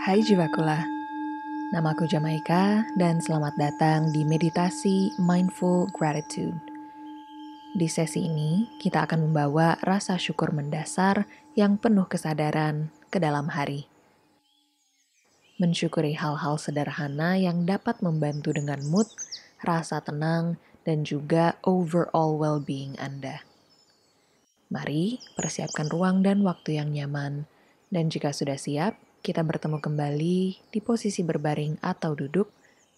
Hai Jiwakula, namaku Jamaika dan selamat datang di meditasi Mindful Gratitude. Di sesi ini, kita akan membawa rasa syukur mendasar yang penuh kesadaran ke dalam hari. Mensyukuri hal-hal sederhana yang dapat membantu dengan mood, rasa tenang, dan juga overall well-being Anda. Mari persiapkan ruang dan waktu yang nyaman, dan jika sudah siap, kita bertemu kembali di posisi berbaring atau duduk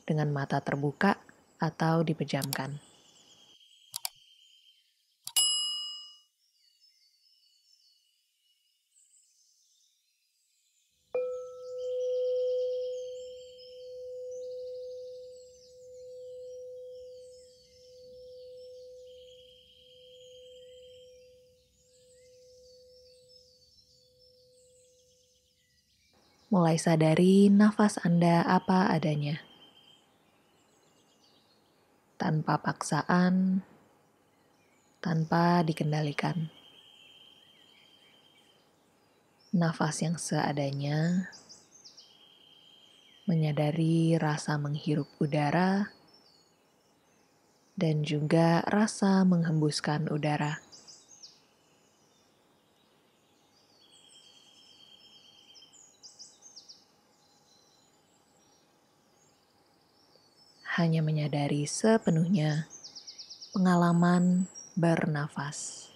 dengan mata terbuka atau dipejamkan. mulai sadari nafas Anda apa adanya. Tanpa paksaan, tanpa dikendalikan. Nafas yang seadanya menyadari rasa menghirup udara dan juga rasa menghembuskan udara. hanya menyadari sepenuhnya pengalaman bernafas.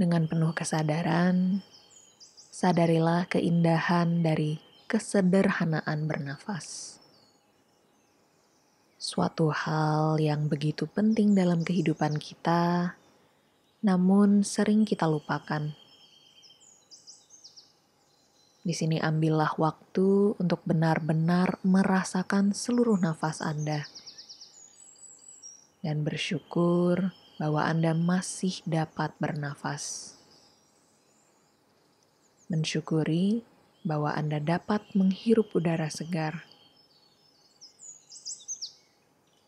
Dengan penuh kesadaran, sadarilah keindahan dari kesederhanaan bernafas. Suatu hal yang begitu penting dalam kehidupan kita, namun sering kita lupakan. Di sini ambillah waktu untuk benar-benar merasakan seluruh nafas Anda. Dan bersyukur bahwa Anda masih dapat bernafas. Mensyukuri bahwa Anda dapat menghirup udara segar,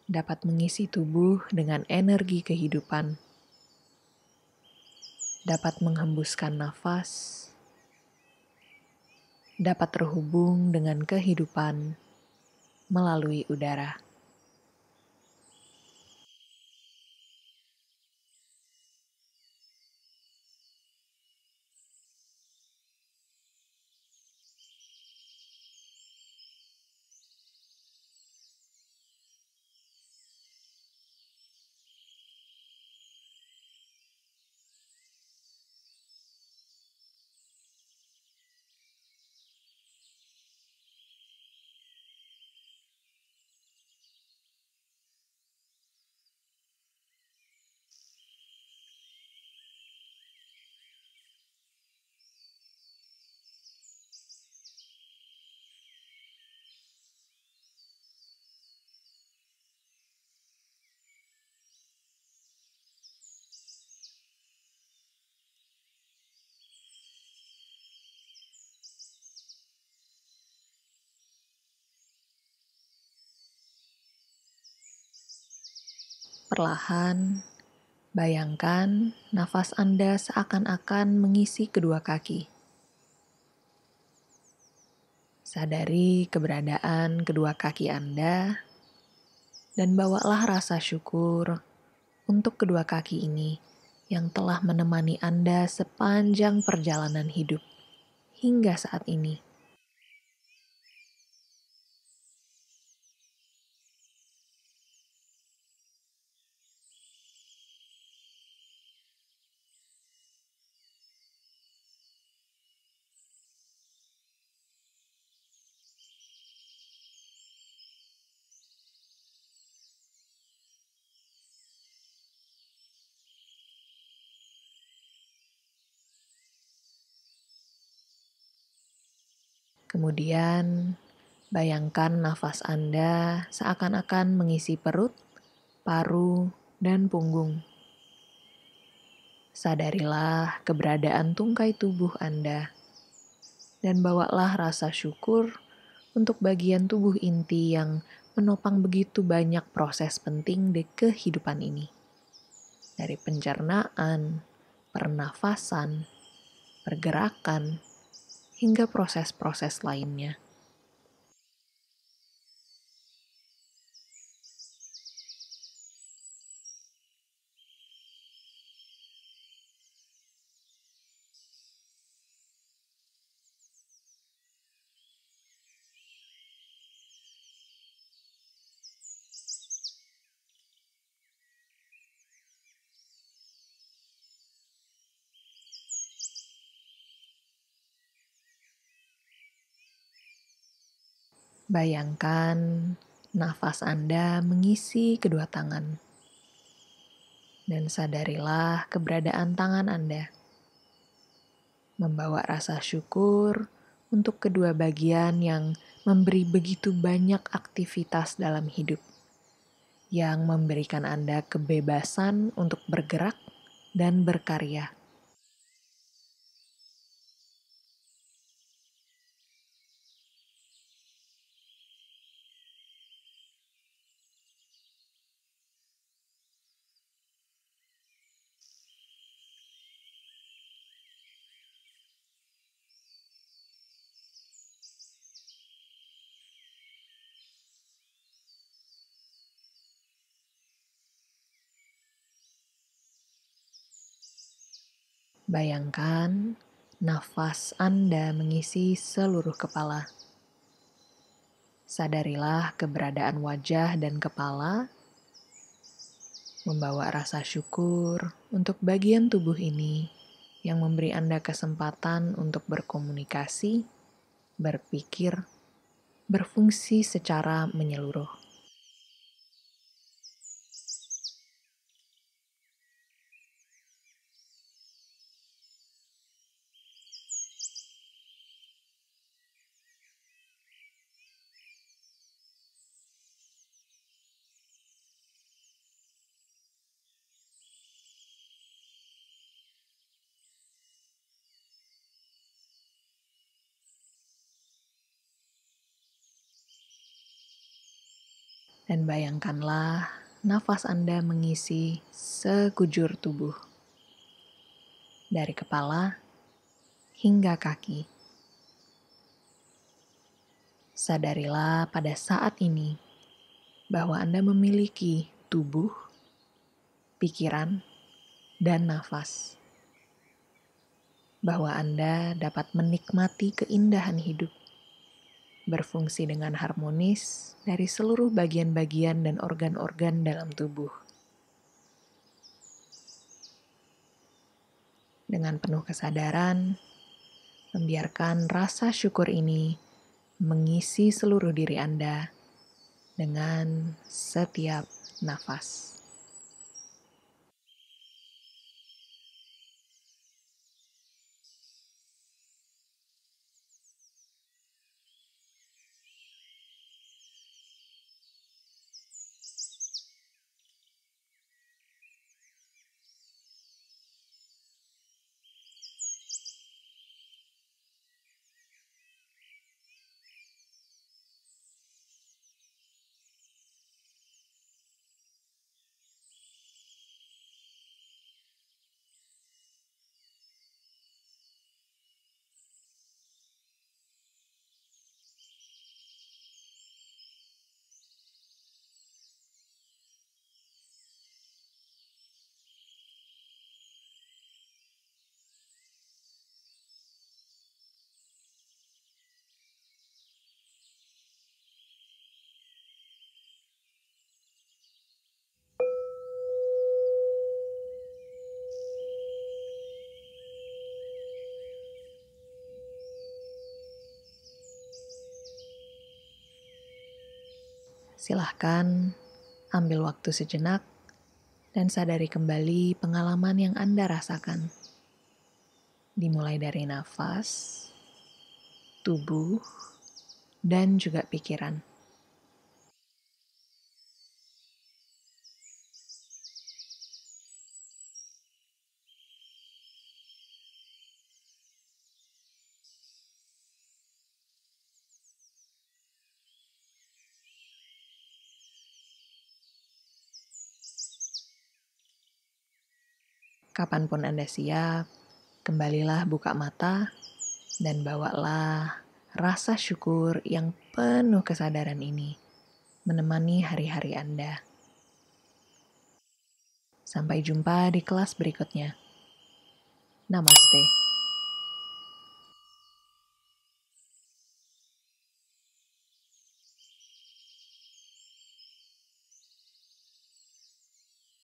dapat mengisi tubuh dengan energi kehidupan, dapat menghembuskan nafas, dapat terhubung dengan kehidupan melalui udara. perlahan, bayangkan nafas Anda seakan-akan mengisi kedua kaki. Sadari keberadaan kedua kaki Anda dan bawalah rasa syukur untuk kedua kaki ini yang telah menemani Anda sepanjang perjalanan hidup hingga saat ini. Kemudian, bayangkan nafas Anda seakan-akan mengisi perut, paru, dan punggung. Sadarilah keberadaan tungkai tubuh Anda, dan bawalah rasa syukur untuk bagian tubuh inti yang menopang begitu banyak proses penting di kehidupan ini. Dari pencernaan, pernafasan, pergerakan, hingga proses-proses lainnya. Bayangkan nafas Anda mengisi kedua tangan. Dan sadarilah keberadaan tangan Anda. Membawa rasa syukur untuk kedua bagian yang memberi begitu banyak aktivitas dalam hidup. Yang memberikan Anda kebebasan untuk bergerak dan berkarya. Bayangkan nafas Anda mengisi seluruh kepala. Sadarilah keberadaan wajah dan kepala membawa rasa syukur untuk bagian tubuh ini yang memberi Anda kesempatan untuk berkomunikasi, berpikir, berfungsi secara menyeluruh. Dan bayangkanlah nafas Anda mengisi sekujur tubuh. Dari kepala hingga kaki. Sadarilah pada saat ini bahwa Anda memiliki tubuh, pikiran, dan nafas. Bahwa Anda dapat menikmati keindahan hidup berfungsi dengan harmonis dari seluruh bagian-bagian dan organ-organ dalam tubuh. Dengan penuh kesadaran, membiarkan rasa syukur ini mengisi seluruh diri Anda dengan setiap nafas. Silahkan ambil waktu sejenak dan sadari kembali pengalaman yang Anda rasakan. Dimulai dari nafas, tubuh, dan juga pikiran. kapanpun Anda siap, kembalilah buka mata dan bawalah rasa syukur yang penuh kesadaran ini menemani hari-hari Anda. Sampai jumpa di kelas berikutnya. Namaste.